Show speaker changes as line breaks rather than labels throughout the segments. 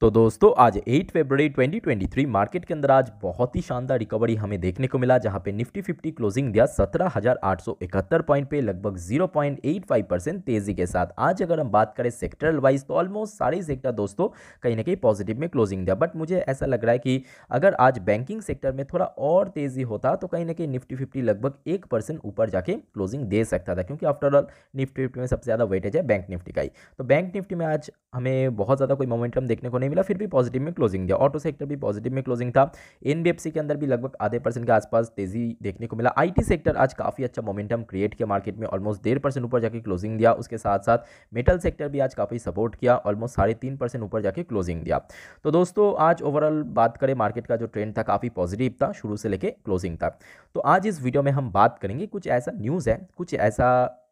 तो दोस्तों आज 8 फरवरी 2023 मार्केट के अंदर आज बहुत ही शानदार रिकवरी हमें देखने को मिला जहां पे निफ्टी 50 क्लोजिंग दिया 17,871 पॉइंट पे लगभग 0.85 परसेंट तेजी के साथ आज अगर हम बात करें सेक्टरल वाइज तो ऑलमोस्ट सारे सेक्टर दोस्तों कहीं ना कहीं पॉजिटिव में क्लोजिंग दिया बट मुझे ऐसा लग रहा है कि अगर आज बैंकिंग सेक्टर में थोड़ा और तेजी होता तो कहीं ना कहीं निफ्टी फिफ्टी लगभग एक ऊपर जाके क्लोजिंग दे सकता था क्योंकि आफ्टरऑल निफ्टी फिफ्टी में सबसे ज़्यादा वेटेज है बैंक निफ्टी का ही तो बैंक निफ्टी में आज हमें बहुत ज़्यादा कोई मोमेंटम देखने को नहीं नहीं मिला फिर भी पॉजिटिव में क्लोजिंग दिया ऑटो सेक्टर भी पॉजिटिव में क्लोजिंग था एन के अंदर भी लगभग आधे परसेंट के आसपास तेजी देखने को मिला आई सेक्टर आज काफ़ी अच्छा मोमेंटम क्रिएट किया मार्केट में ऑलमोस्ट डेढ़ परसेंट ऊपर जाकर क्लोजिंग दिया उसके साथ साथ मेटल सेक्टर भी आज काफ़ी सपोर्ट किया ऑलमोस्ट साढ़े तीन परसेंट ऊपर जाके क्लोजिंग दिया तो दोस्तों आज ओवरऑल बात करें मार्केट का जो ट्रेंड था काफ़ी पॉजिटिव था शुरू से लेके क्लोजिंग तक तो आज इस वीडियो में हम बात करेंगे कुछ ऐसा न्यूज़ है कुछ ऐसा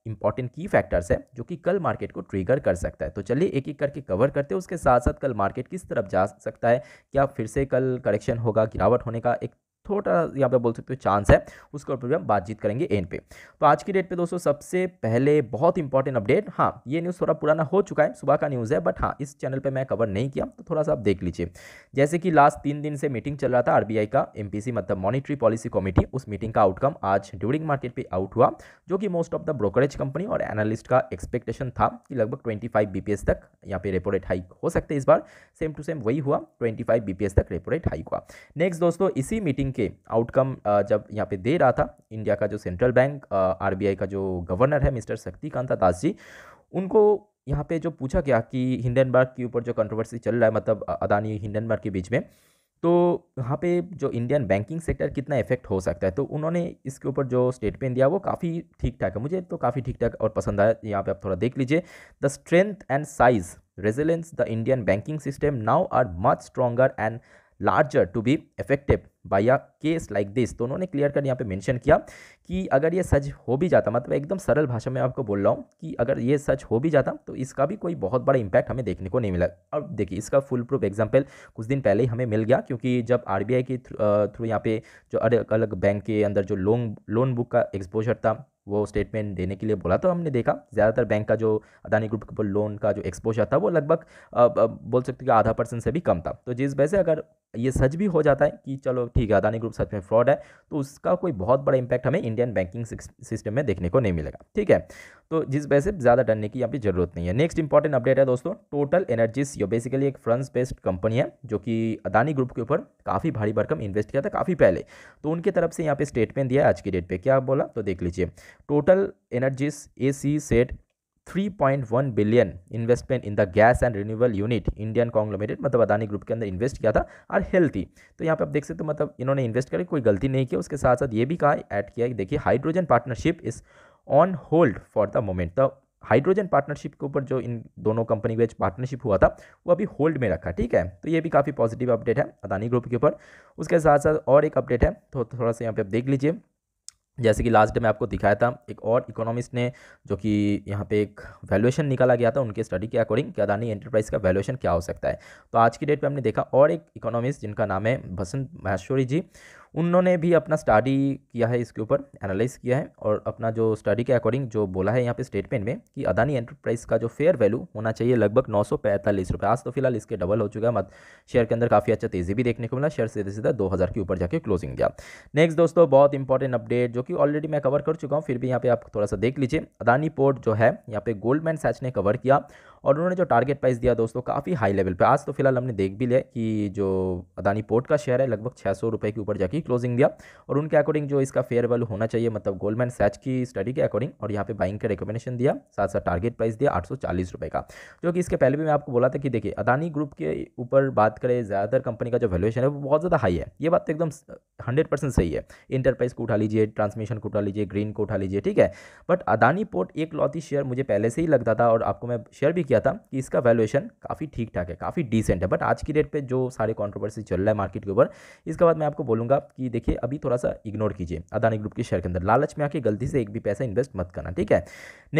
इंपॉर्टेंट की फैक्टर्स है जो कि कल मार्केट को ट्रिगर कर सकता है तो चलिए एक एक करके कवर करते हैं उसके साथ साथ कल मार्केट किस तरफ जा सकता है क्या फिर से कल करेक्शन होगा गिरावट होने का एक थोड़ा यहाँ पे बोल सकते हो चांस है उसके ऊपर भी हम बातचीत करेंगे एन पे तो आज की डेट पे दोस्तों सबसे पहले बहुत इंपॉर्टेंट अपडेट हाँ ये न्यूज़ थोड़ा पुराना हो चुका है सुबह का न्यूज़ है बट हाँ इस चैनल पर मैं कवर नहीं किया तो थोड़ा सा आप देख लीजिए जैसे कि लास्ट तीन दिन से मीटिंग चल रहा था आरबीआई का एम मतलब मॉनिटरी पॉलिसी कमेटी उस मीटिंग का आउटकम आज ड्यूरिंग मार्केट पर आउट हुआ जो कि most of the brokerage company और एनालिस्ट का एक्सपेक्टेशन था कि लगभग फाइव बीपीएस तक यहाँ पे रेपो रेट हाइक हो सकते हैं इस बार सेम टू सेम वही हुआ फाइव बीपीएस तक रेपो रेट हाइक हुआ नेक्स्ट दोस्तों इसी मीटिंग के आउटकम जब यहाँ पे दे रहा था इंडिया का जो सेंट्रल बैंक आर का जो गवर्नर है मिस्टर शक्तिकांता दास जी उनको यहाँ पे जो पूछा गया कि हिंडनबर्ग के ऊपर जो कंट्रोवर्सी चल रहा है मतलब अदानी हिंडनबर्ग के बीच में तो यहाँ पे जो इंडियन बैंकिंग सेक्टर कितना इफेक्ट हो सकता है तो उन्होंने इसके ऊपर जो स्टेटमेंट दिया वो काफ़ी ठीक ठाक है मुझे तो काफ़ी ठीक ठाक और पसंद आया यहाँ पे आप थोड़ा देख लीजिए the strength and size resilience the Indian banking system now are much stronger and larger to be effective by a case like this तो उन्होंने क्लियर कट यहाँ पे मेंशन किया कि अगर ये सच हो भी जाता मतलब एकदम सरल भाषा में आपको बोल रहा हूँ कि अगर ये सच हो भी जाता तो इसका भी कोई बहुत बड़ा इंपैक्ट हमें देखने को नहीं मिला अब देखिए इसका फुल प्रूफ एग्जाम्पल कुछ दिन पहले ही हमें मिल गया क्योंकि जब आर के थ्रू यहाँ पे जो अलग अलग बैंक के अंदर जो लोन लोन बुक का एक्सपोजर था वो स्टेटमेंट देने के लिए बोला तो हमने देखा ज़्यादातर बैंक का जो अदानी ग्रुप के ऊपर लोन का जो एक्सपोजर था वो लगभग बोल सकते कि आधा परसेंट से भी कम था तो जिस वजह से अगर ये सच भी हो जाता है कि चलो मतलब ठीक है अदानी ग्रुप सच में फ्रॉड है तो उसका कोई बहुत बड़ा इंपैक्ट हमें इंडियन बैंकिंग सिस्टम में देखने को नहीं मिलेगा ठीक है तो जिस वजह से ज़्यादा डरने की यहाँ पे जरूरत नहीं है नेक्स्ट इंपॉर्टेंट अपडेट है दोस्तों टोटल एनर्जीज यो बेसिकली एक फ्रांस बेस्ड कंपनी है जो कि अदानी ग्रुप के ऊपर काफ़ी भारी भरकम इन्वेस्ट किया था काफ़ी पहले तो उनकी तरफ से यहाँ पे स्टेटमेंट दिया है आज की डेट पर क्या बोला तो देख लीजिए टोटल एनर्जीज ए सी सेट 3.1 billion investment in the gas and renewable unit Indian conglomerate मतलब अदानी ग्रुप के अंदर इन्वेस्ट किया था और हेल्थी तो यहाँ पे आप देख सकते हो मतलब इन्होंने इन्वेस्ट करके कोई गलती नहीं की उसके साथ साथ ये भी कहा ऐड किया कि देखिए hydrogen partnership is on hold for the moment the hydrogen partnership के ऊपर जो इन दोनों कंपनी के बीच पार्टनरशिप हुआ था वो अभी होल्ड में रखा ठीक है तो ये भी काफ़ी पॉजिटिव अपडेट है अदानी ग्रुप के ऊपर उसके साथ साथ और एक अपडेट है तो थोड़ा सा यहाँ पे आप देख लीजिए जैसे कि लास्ट डे मैं आपको दिखाया था एक और इकोनॉमिस्ट ने जो कि यहाँ पे एक वैल्यूएशन निकाला गया था उनके स्टडी के अकॉर्डिंग कि अदानी एंटरप्राइज का वैल्यूएशन क्या हो सकता है तो आज की डेट पे हमने देखा और एक इकोनॉमिस्ट जिनका नाम है बसंत महेश्वरी जी उन्होंने भी अपना स्टडी किया है इसके ऊपर एनालाइज किया है और अपना जो स्टडी के अकॉर्डिंग जो बोला है यहाँ पे स्टेटमेंट में कि अदानी एंटरप्राइज का जो फेयर वैल्यू होना चाहिए लगभग नौ सौ पैंतालीस रुपये आज तो फिलहाल इसके डबल हो चुका है मत शेयर के अंदर काफ़ी अच्छा तेज़ी भी देखने को मिला शेयर सीधे सीधा दो हज़ार के ऊपर जाके क्लोजिंग दिया नेक्स्ट दोस्तों बहुत इंपॉर्टेंट अपडेट जो कि ऑलरेडी मैं कवर कर चुका हूँ फिर भी यहाँ पे आप थोड़ा सा देख लीजिए अदानी पोर्ट जो है यहाँ पे गोल्डमैन सैच ने कवर किया और उन्होंने जो टारगेट प्राइस दिया दोस्तों काफ़ी हाई लेवल पे आज तो फिलहाल हमने देख भी लिया कि जो अदानी पोर्ट का शेयर है लगभग छः सौ रुपये के ऊपर जाके क्लोजिंग दिया और उनके अकॉर्डिंग जो इसका फेयर वैल्यू होना चाहिए मतलब गोल्डमैन सैच की स्टडी के अकॉर्डिंग और यहाँ पे बाइंग का रिकमेंडेशन दिया साथ साथ टारगेट प्राइस दिया आठ रुपये का जो कि इसके पहले भी मैं आपको बोला था कि देखिए अदानी ग्रुप के ऊपर बात करें ज़्यादातर कंपनी का जो वैल्यूशन है वो बहुत ज़्यादा हाई है ये बात तो एकदम हंड्रेड सही है इंटरप्राइज को उठा लीजिए ट्रांसमिशन को उठा लीजिए ग्रीन को उठा लीजिए ठीक है बट अदानी पोर्ट एक लौती शेयर मुझे पहले से ही लगता था और आपको मैं शेयर भी किया था कि इसका वैल्यूएशन काफ़ी ठीक ठाक है काफ़ी डिसेंट है बट आज की डेट पर जो सारे कॉन्ट्रोवर्सी चल रहा है मार्केट के ऊपर इसके बाद मैं आपको बोलूँगा कि देखिए अभी थोड़ा सा इग्नोर कीजिए अदानी ग्रुप के शेयर के अंदर लालच में आके गलती से एक भी पैसा इन्वेस्ट मत करना ठीक है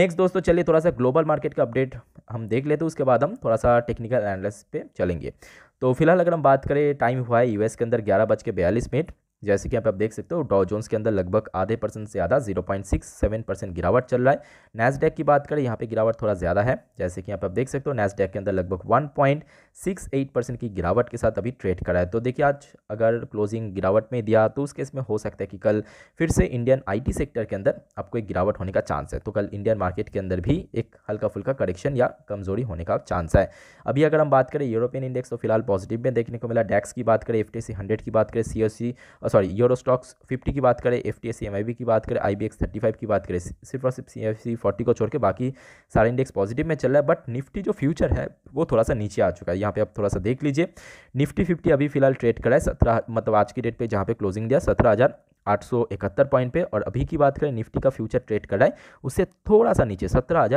नेक्स्ट दोस्तों चलिए थोड़ा सा ग्लोबल मार्केट का अपडेट हम देख लेते उसके बाद हम थोड़ा सा टेक्निकल एनालिसिस पे चलेंगे तो फिलहाल अगर हम बात करें टाइम हुआ है यूएस के अंदर ग्यारह बज के बयालीस मिनट जैसे कि आप देख सकते हो डॉ जोन्स के अंदर लगभग आधे परसेंट से ज़्यादा zero point six seven percent गिरावट चल रहा है नैसडेक की बात करें यहाँ पे गिरावट थोड़ा ज़्यादा है जैसे कि आप देख सकते हो नैसडेक के अंदर लगभग one point six eight percent की गिरावट के साथ अभी ट्रेड करा है तो देखिए आज अगर क्लोजिंग गिरावट में दिया तो उस केस में हो सकता है कि कल फिर से इंडियन आई सेक्टर के अंदर आपको एक गिरावट होने का चांस है तो कल इंडियन मार्केट के अंदर भी एक हल्का फुल्का करेक्शन या कमजोरी होने का चांस है अभी अगर हम बात करें यूरोपियन इंडेक्स तो फिलहाल पॉजिटिव में देखने को मिला डैक्स की बात करें एफ टी की बात करें C sorry Euro Stoxx fifty की बात करें एफ टी एस की बात करें I B X thirty five की बात करें सिर्फ और सिर्फ सी एफ सी फोर्टी को छोड़ के बाकी सारे इंडेक्स पॉजिटिव में चल रहा है बट निफ्टी जो फ्यूचर है वो थोड़ा सा नीचे आ चुका है यहाँ पे आप थोड़ा सा देख लीजिए निफ्टी फिफ्टी अभी फिलहाल ट्रेड करा है सत्रह मतलब आज की डेट पर जहाँ पे क्लोजिंग दिया सत्रह हज़ार पॉइंट पे और अभी की बात करें निफ्टी का फ्यूचर ट्रेड कराए है उससे थोड़ा सा नीचे सत्रह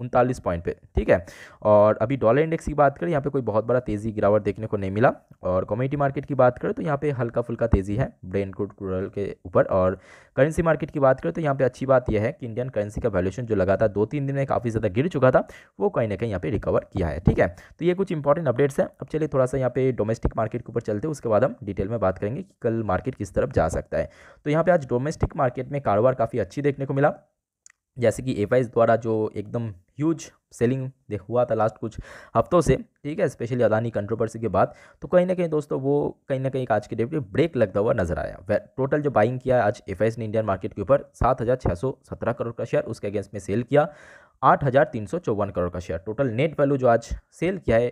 उनतालीस पॉइंट पे ठीक है और अभी डॉलर इंडेक्स की बात करें यहाँ पे कोई बहुत बड़ा तेज़ी गिरावट देखने को नहीं मिला और कॉमोडिटी मार्केट की बात करें तो यहाँ पे हल्का फुल्का तेज़ी है ब्रेन क्रूड क्रूरल के ऊपर और करेंसी मार्केट की बात करें तो यहाँ पे अच्छी बात यह है कि इंडियन करेंसी का वैल्यूशन जो लगा था दो तीन दिन में काफ़ी ज़्यादा गिर चुका था वो कहीं ना कहीं यहाँ पर रिकवर किया है ठीक है तो ये कुछ इंपॉर्टेंट अपडेट्स हैं अब चलिए थोड़ा सा यहाँ पे डोमेस्टिक मार्केट के ऊपर चलते हैं उसके बाद हम डिटेल में बात करेंगे कि कल मार्केट किस तरफ जा सकता है तो यहाँ पे आज डोमेस्टिक मार्केट में कारोबार काफ़ी अच्छी देखने को मिला जैसे कि एवाइज द्वारा जो एकदम ह्यूज सेलिंग देख हुआ था लास्ट कुछ हफ्तों से ठीक है स्पेशली अदानी कंट्रोवर्सी के बाद तो कहीं ना कहीं दोस्तों वो कहीं ना कहीं आज के डेट में ब्रेक लगता हुआ नजर आया टोटल जो बाइंग किया आज एफ ने इंडियन मार्केट के ऊपर सात हज़ार छः सौ सत्रह करोड़ का शेयर उसके अगेंस्ट में सेल किया आठ हज़ार तीन सौ चौवन करोड़ का शेयर टोटल नेट वैल्यू जो आज सेल किया है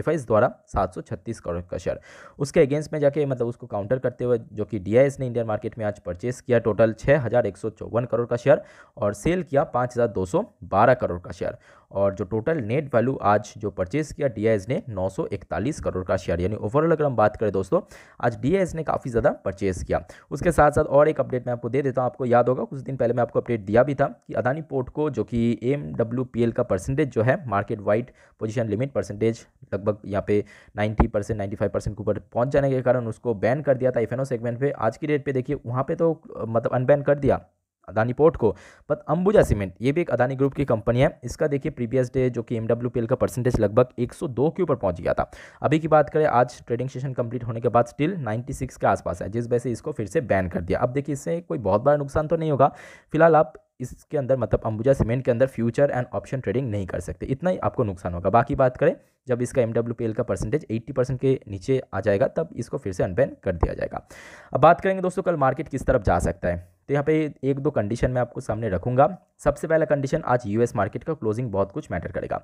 एफ आई द्वारा सात सौ छत्तीस करोड़ का शेयर उसके अगेंस्ट में जाके मतलब उसको काउंटर करते हुए जो कि डी ने इंडियन मार्केट में आज परचेस किया टोटल छः हज़ार एक सौ चौवन करोड़ का शेयर और सेल किया पाँच हज़ार दो सौ बारह करोड़ का शेयर और जो टोटल नेट वैल्यू आज जो परचेस किया डी ने नौ सौ इकतालीस करोड़ का शेयर यानी ओवरऑल अगर हम बात करें दोस्तों आज डी ने काफ़ी ज़्यादा परचेस किया उसके साथ साथ और एक अपडेट मैं आपको दे देता हूँ आपको याद होगा कुछ दिन पहले मैं आपको अपडेट दिया भी था कि अदानी पोर्ट को जो कि M M W P L का परसेंटेज जो है market wide position limit percentage लगभग यहाँ पे 90 परसेंट नाइन्टी फाइव परसेंट के ऊपर पहुँच जाने के कारण उसको बैन कर दिया था एफ सेगमेंट पे आज की डेट पे देखिए वहाँ पे तो मतलब अनबैन कर दिया अदानी पोर्ट को बट अंबुजा सीमेंट ये भी एक अदानी ग्रुप की कंपनी है इसका देखिए प्रीवियस डे जो कि एम का परसेंटेज लगभग 102 के ऊपर पहुंच गया था अभी की बात करें आज ट्रेडिंग सेशन कंप्लीट होने के बाद स्टिल 96 के आसपास है जिस वजह से इसको फिर से बैन कर दिया अब देखिए इससे कोई बहुत बड़ा नुकसान तो नहीं होगा फिलहाल आप इसके अंदर मतलब अंबुजा सीमेंट के अंदर फ्यूचर एंड ऑप्शन ट्रेडिंग नहीं कर सकते इतना ही आपको नुकसान होगा बाकी बात करें जब इसका एम का परसेंटेज 80 परसेंट के नीचे आ जाएगा तब इसको फिर से अनबैन कर दिया जाएगा अब बात करेंगे दोस्तों कल मार्केट किस तरफ जा सकता है तो यहाँ पे एक दो कंडीशन मैं आपको सामने रखूँगा सबसे पहला कंडीशन आज यूएस मार्केट का क्लोजिंग बहुत कुछ मैटर करेगा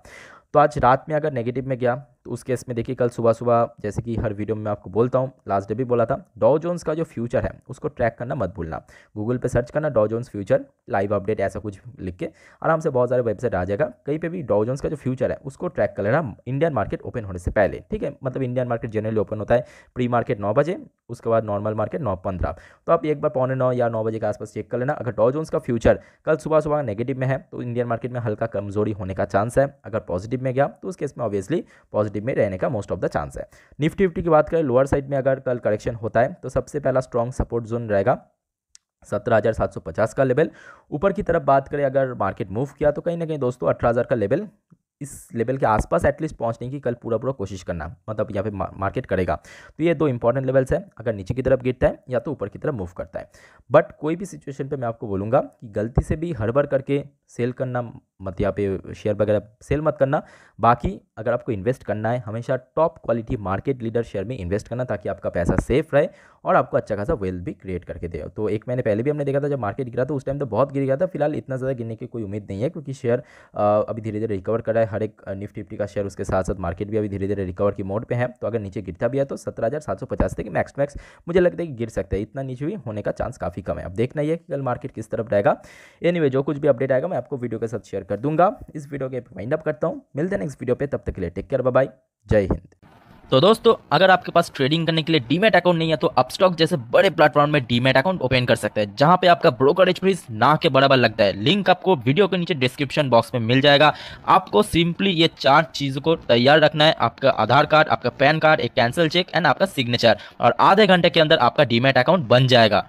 तो आज रात में अगर नेगेटिव में गया तो उस केस में देखिए कल सुबह सुबह जैसे कि हर वीडियो में आपको बोलता हूँ लास्ट डे भी बोला था डॉ जोन्स का जो फ्यूचर है उसको ट्रैक करना मत भूलना गूगल पे सर्च करना डॉ जोन्स फ्यूचर लाइव अपडेट ऐसा कुछ लिख के आराम से बहुत सारे वेबसाइट आ जाएगा कहीं पर भी डॉ जोन्स का जो फ्यूचर है उसको ट्रैक कर लेना इंडियन मार्केट ओपन होने से पहले ठीक है मतलब इंडियन मार्केट जनरली ओपन होता है प्री मार्केट नौ बजे उसके बाद नॉर्मल मार्केट नौ पंद्रह तो आप एक बार पौने नौ या नौ बजे के आसपास चेक कर लेना अगर डॉ जोन्स का फ्यूचर कल सुबह सुबह नेगेटिव में है तो इंडियन मार्केट में हल्का कमजोरी होने का चांस है अगर पॉजिटिव में गया तो उस केस में ऑब्वियसली पॉजिटिव में रहने का मोस्ट ऑफ द चांस है निफ्टी निफ्टी की बात करें लोअर साइड में अगर कल करेक्शन होता है तो सबसे पहला स्ट्रॉन्ग सपोर्ट जोन रहेगा सत्रह हज़ार सात सौ पचास का लेवल ऊपर की तरफ बात करें अगर मार्केट मूव किया तो कहीं ना कहीं दोस्तों अठारह हज़ार का लेवल इस लेवल के आसपास एटलीस्ट पहुंचने की कल पूरा पूरा कोशिश करना मतलब यहाँ पे मार्केट करेगा तो ये दो इंपॉर्टेंट लेवल्स हैं अगर नीचे की तरफ गिरता है या तो ऊपर की तरफ मूव करता है बट कोई भी सिचुएशन पे मैं आपको बोलूँगा कि गलती से भी हड़बड़ करके सेल करना मत यहाँ पे शेयर वगैरह सेल मत करना बाकी अगर आपको इन्वेस्ट करना है हमेशा top quality market leader share में इन्वेस्ट करना ताकि आपका पैसा सेफ रहे और आपको अच्छा खासा वेल्थ भी क्रिएट करके दे तो एक महीने पहले भी हमने देखा था जब मार्केट गिरा था उस टाइम तो बहुत गिर गया था फिलहाल इतना ज़्यादा गिरने की कोई उम्मीद नहीं है क्योंकि शेयर अभी धीरे धीरे रिकवर कर रहा है हर एक निफ्टी फिफ्टी का शेयर उसके साथ साथ मार्केट भी अभी धीरे धीरे रिकवर की मोड पर है तो अगर नीचे गिरता भी है तो सत्रह तक मैक्स मैक्स मुझे लगता है कि गिर सकता है इतना नीचे भी होने का चांस काफ़ी कम है अब देखना ही है कल मार्केट किस तरफ रहेगा एनी जो कुछ भी अपडेट आएगा मैं आपको वीडियो के साथ शेयर कर दूंगा इस वीडियो के वाइंड अप करता हूँ मिलते हैं नेक्स्ट वीडियो पे तब तक के लिए टेक केयर बाय जय हिंद तो दोस्तों अगर आपके पास ट्रेडिंग करने के लिए डीमेट अकाउंट नहीं है तो आप स्टॉक जैसे बड़े प्लेटफॉर्म में डीमेट अकाउंट ओपन कर सकते हैं जहां पे आपका ब्रोकरेज फीस ना के बराबर लगता है लिंक आपको वीडियो के नीचे डिस्क्रिप्शन बॉक्स में मिल जाएगा आपको सिंपली ये चार चीज़ों को तैयार रखना है आपका आधार कार्ड आपका पैन कार्ड एक कैंसिल चेक एंड आपका सिग्नेचर और आधे घंटे के अंदर आपका डीमेट अकाउंट बन जाएगा